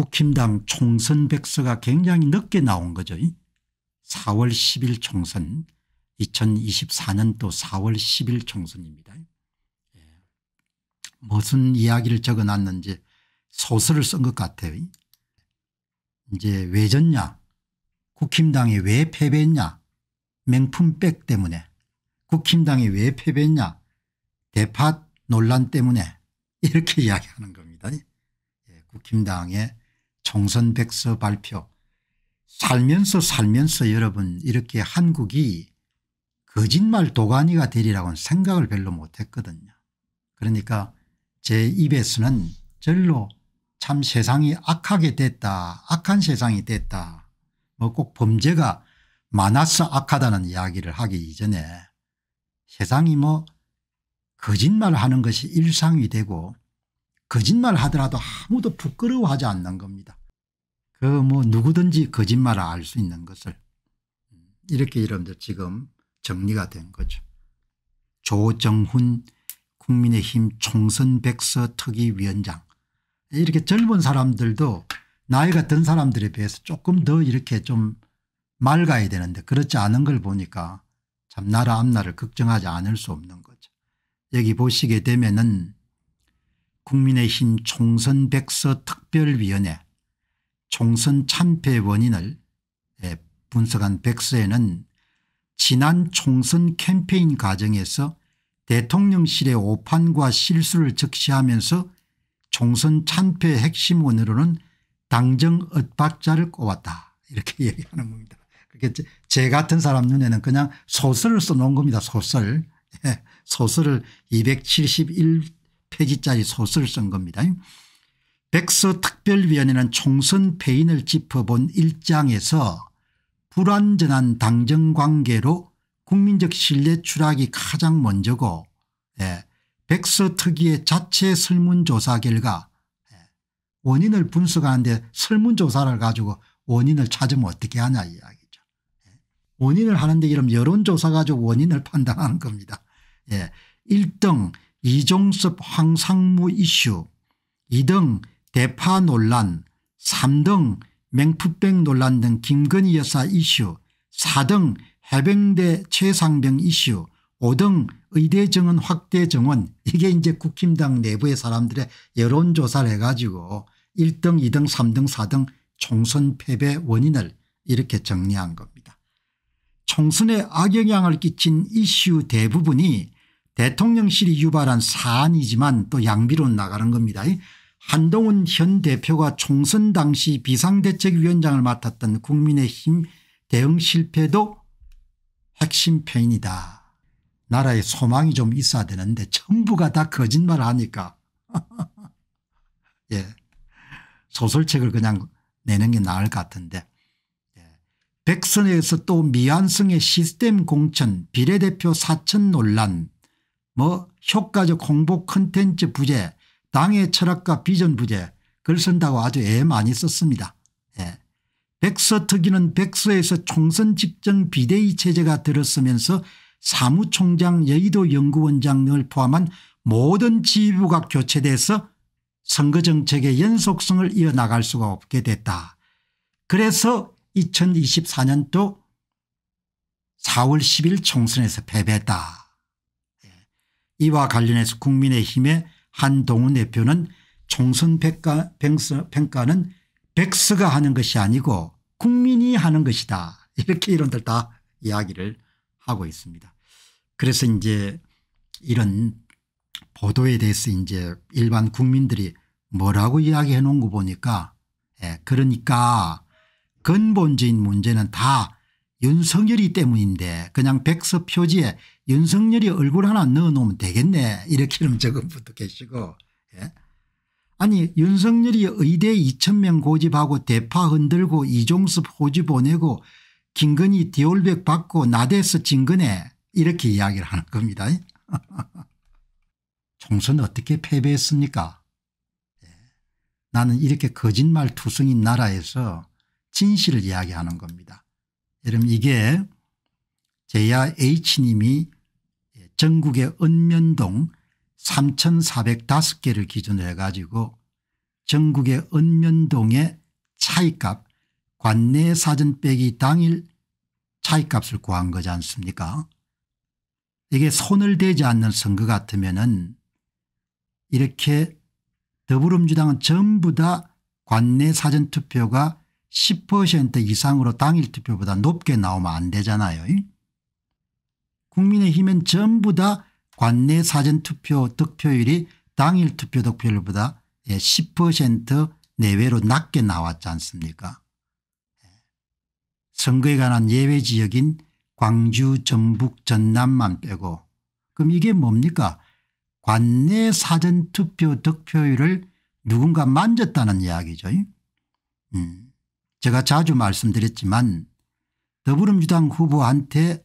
국힘당 총선 백서가 굉장히 늦게 나온 거죠. 4월 10일 총선 2024년도 4월 10일 총선입니다. 예. 무슨 이야기를 적어놨는지 소설을 쓴 것 같아요. 이제 왜 졌냐 국힘당이 왜 패배했냐 명품백 때문에 국힘당이 왜 패배했냐 대파 논란 때문에 이렇게 이야기하는 겁니다. 예, 국힘당의 총선 백서 발표 살면서 살면서 여러분 이렇게 한국이 거짓말 도가니가 되리라고는 생각을 별로 못했거든요. 그러니까 제 입에서는 절로 참 세상이 악하게 됐다 악한 세상이 됐다 뭐 꼭 범죄가 많아서 악하다는 이야기를 하기 이전에 세상이 뭐 거짓말하는 것이 일상이 되고 거짓말 하더라도 아무도 부끄러워하지 않는 겁니다. 그뭐 누구든지 거짓말을 알 수 있는 것을 이렇게 여러분들 지금 정리가 된 거죠. 조정훈 국민의힘 총선 백서 특위 위원장 이렇게 젊은 사람들도 나이가 든 사람들에 비해서 조금 더 이렇게 좀 맑아야 되는데 그렇지 않은 걸 보니까 참 나라 앞날을 걱정하지 않을 수 없는 거죠. 여기 보시게 되면은 국민의힘 총선 백서 특별위원회 총선 참패 원인을 예, 분석한 백서에는 지난 총선 캠페인 과정에서 대통령실의 오판과 실수를 적시하면서 총선 참패의 핵심 원으로는 당정 엇박자를 꼽았다 이렇게 얘기하는 겁니다. 그게 제 같은 사람 눈에는 그냥 소설을 써놓은 겁니다. 소설. 예, 소설을 271페이지짜리 소설을 쓴 겁니다. 백서 특별위원회는 총선 패인을 짚어본 일장에서 불완전한 당정관계로 국민적 신뢰 추락이 가장 먼저고 예, 백서 특위의 자체 설문조사 결과 예, 원인을 분석하는데 설문조사를 가지고 원인을 찾으면 어떻게 하냐 이야기죠. 예, 원인을 하는데 이런 여론조사 가지고 원인을 판단하는 겁니다. 예, 1등 이종섭 황상무 이슈 2등 대파 논란 3등 맹풋백 논란 등 김건희 여사 이슈 4등 해병대 최상병 이슈 5등 의대 정원 확대 정원 이게 이제 국힘당 내부의 사람들의 여론조사를 해가지고 1등 2등 3등 4등 총선 패배 원인을 이렇게 정리한 겁니다. 총선에 악영향을 끼친 이슈 대부분이 대통령실이 유발한 사안이지만 또 양비로 나가는 겁니다. 한동훈 현 대표가 총선 당시 비상대책위원장을 맡았던 국민의힘 대응 실패도 핵심 페인이다. 나라에 소망이 좀 있어야 되는데 전부가 다 거짓말하니까 예. 소설책을 그냥 내는 게 나을 것 같은데 예. 백선에서 또 미완성의 시스템 공천 비례대표 사천 논란 뭐 효과적 홍보 컨텐츠 부재 당의 철학과 비전 부재 글 쓴다고 아주 애 많이 썼습니다. 예. 백서특위는 백서에서 총선 직전 비대위 체제가 들었으면서 사무총장 여의도 연구원장을 포함한 모든 지휘부가 교체돼서 선거정책의 연속성을 이어나갈 수가 없게 됐다. 그래서 2024년도 4월 10일 총선에서 패배했다. 예. 이와 관련해서 국민의힘의 한동훈 대표는 총선 백가 평가는 백스가 하는 것이 아니고 국민이 하는 것이다 이렇게 이런들 다 이야기를 하고 있습니다. 그래서 이제 이런 보도에 대해서 이제 일반 국민들이 뭐라고 이야기해 놓은 거 보니까 예, 그러니까 근본적인 문제는 다 윤석열이 때문인데 그냥 백서 표지에 윤석열이 얼굴 하나 넣어놓으면 되겠네 이렇게는 적은 분도 계시고 예. 아니 윤석열이 의대 2천명 고집하고 대파 흔들고 이종섭 호주 보내고 김건희 디올백 받고 나대서 진근해 이렇게 이야기를 하는 겁니다. 총선 어떻게 패배했습니까 예. 나는 이렇게 거짓말 투성인 나라에서 진실을 이야기하는 겁니다. 여러분 이게 제야 H님이 전국의 은면동 3,405개를 기준으로 해가지고 전국의 은면동의 차이값 관내 사전 빼기 당일 차이값을 구한 거지 않습니까 이게 손을 대지 않는 선거 같으면 은 이렇게 더불어민주당은 전부 다 관내 사전투표가 10% 이상으로 당일 투표보다 높게 나오면 안 되잖아요. 국민의힘은 전부 다 관내 사전투표 득표율이 당일 투표 득표율보다 10% 예, 내외로 낮게 나왔지 않습니까 예. 선거에 관한 예외 지역인 광주 전북 전남만 빼고 그럼 이게 뭡니까 관내 사전투표 득표율을 누군가 만졌다는 이야기죠. 음. 제가 자주 말씀드렸지만 더불어민주당 후보한테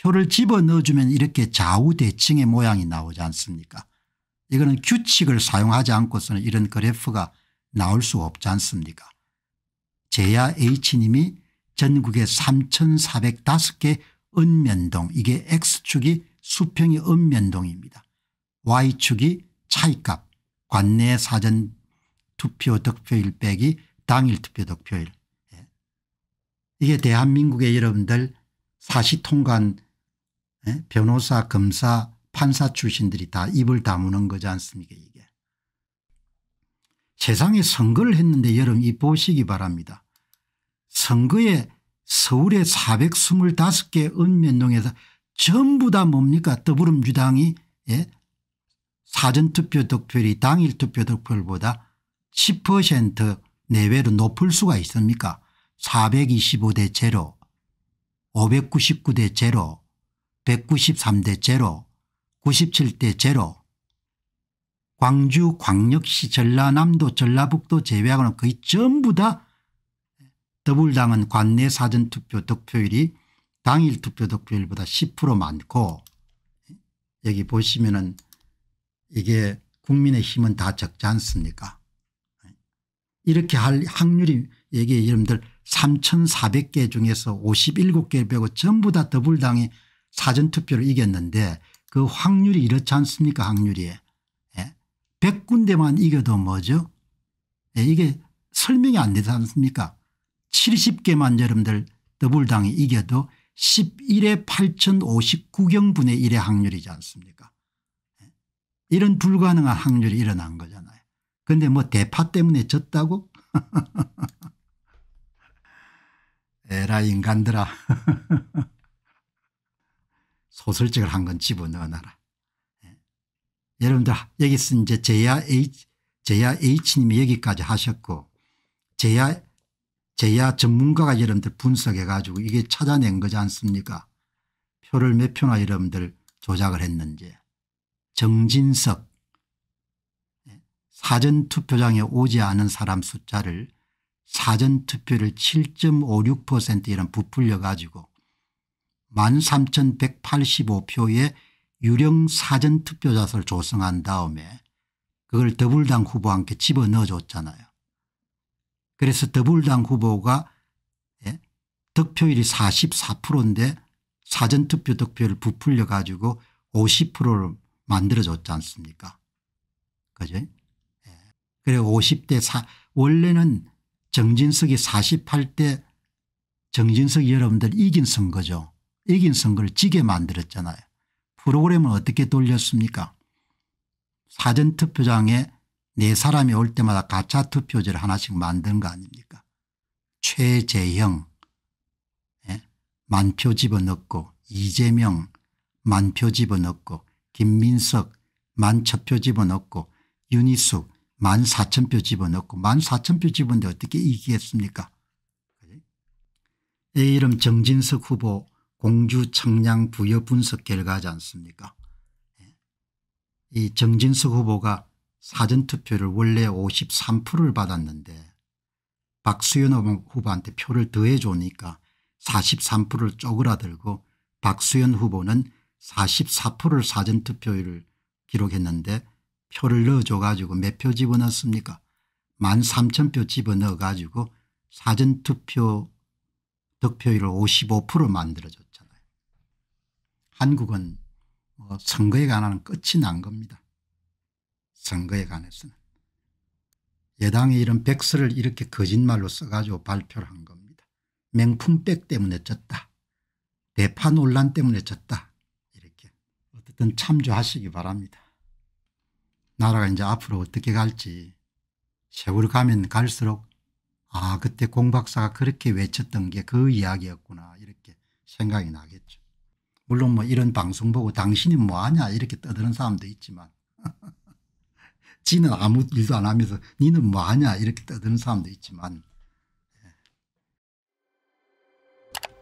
표를 집어넣어주면 이렇게 좌우대칭의 모양이 나오지 않습니까 이거는 규칙을 사용하지 않고서는 이런 그래프가 나올 수 없지 않습니까 제야 H님이 전국에 3405개 읍면동 이게 X축이 수평이 읍면동입니다. Y축이 차이값 관내 사전 투표 득표일 빼기 당일 투표 득표일 이게 대한민국의 여러분들 사시통관 예? 변호사 검사 판사 출신들이 다 입을 다무는 거지 않습니까 이게. 세상에 선거를 했는데 여러분 이 보시기 바랍니다. 선거에 서울의 425개 읍면동에서 전부 다 뭡니까 더불어민주당이 예? 사전투표 득표율이 당일 투표 득표율보다 10% 내외로 높을 수가 있습니까 425대 제로, 599대 제로, 193대 제로, 97대 제로, 광주 광역시 전라남도 전라북도 제외하고는 거의 전부 다 더불당은 관내 사전투표 득표율이 당일 투표 득표율보다 10% 많고 여기 보시면은 이게 국민의힘은 다 적지 않습니까 이렇게 할 확률이 이기 여러분들 3,400개 중에서 57개 를 빼고 전부 다 더불당이 사전투표를 이겼는데 그 확률이 이렇지 않습니까 확률이. 예. 100군데만 이겨도 뭐죠 예. 이게 설명이 안 되지 않습니까 70개만 여러분들 더불당이 이겨도 11에 8059경분의 1의 확률이지 않습니까 예. 이런 불가능한 확률이 일어난 거잖아요. 그런데 뭐 대파 때문에 졌다고 에라 인간들아 소설책을 한 건 집어넣어놔라. 예. 여러분들 여기서 이제 제야 H, 제야 H님이 여기까지 하셨고 제야 제야 전문가가 여러분들 분석해 가지고 이게 찾아낸 거지 않습니까 표를 몇 표나 여러분들 조작을 했는지 정진석 예. 사전투표장에 오지 않은 사람 숫자를 사전투표를 7.56% 이런 부풀려 가지고 13,185표의 유령 사전투표자서를 조성한 다음에 그걸 더불당 후보와 함께 집어넣어 줬잖아요. 그래서 더불당 후보가 예? 득표율이 44%인데 사전투표 득표를 부풀려 가지고 50%를 만들어줬지 않습니까 그죠? 예. 그래 50대 4 원래는 정진석이 48대 정진석 여러분들 이긴 선거죠. 이긴 선거를 지게 만들었잖아요. 프로그램을 어떻게 돌렸습니까 사전투표장에 네 사람이 올 때마다 가짜 투표지를 하나씩 만든 거 아닙니까 최재형 예? 만표 집어넣고 이재명 만표 집어넣고 김민석 만첫 표 집어넣고 윤희숙 만 사천 표 집어넣고 만 사천 표 집었는데 어떻게 이기겠습니까 이 예, 이름 정진석 후보 공주 청량 부여 분석 결과지 않습니까 예, 이 정진석 후보가 사전투표를 원래 53%를 받았는데 박수현 후보한테 표를 더해 주니까 43%를 쪼그라들고 박수현 후보는 44%를 사전투표율을 기록했는데 표를 넣어줘 가지고 몇 표 집어넣습니까 1만 3천 표 집어넣어 가지고 사전투표 득표율을 55% 만들어줬잖아요. 한국은 뭐 선거에 관한 끝이 난 겁니다. 선거에 관해서는. 여당이 이런 백서를 이렇게 거짓말로 써가지고 발표를 한 겁니다. 명품백 때문에 졌다. 대파 논란 때문에 졌다. 이렇게 어쨌든 참조하시기 바랍니다. 나라가 이제 앞으로 어떻게 갈지 세월 가면 갈수록 아 그때 공박사가 그렇게 외쳤던 게 그 이야기였구나 이렇게 생각이 나겠죠. 물론 뭐 이런 방송 보고 당신이 뭐하냐 이렇게 떠드는 사람도 있지만 지는 아무 일도 안 하면서 니는 뭐하냐 이렇게 떠드는 사람도 있지만 예.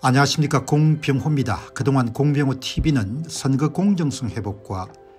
안녕하십니까 공병호입니다. 그동안 공병호 tv는 선거 공정성 회복과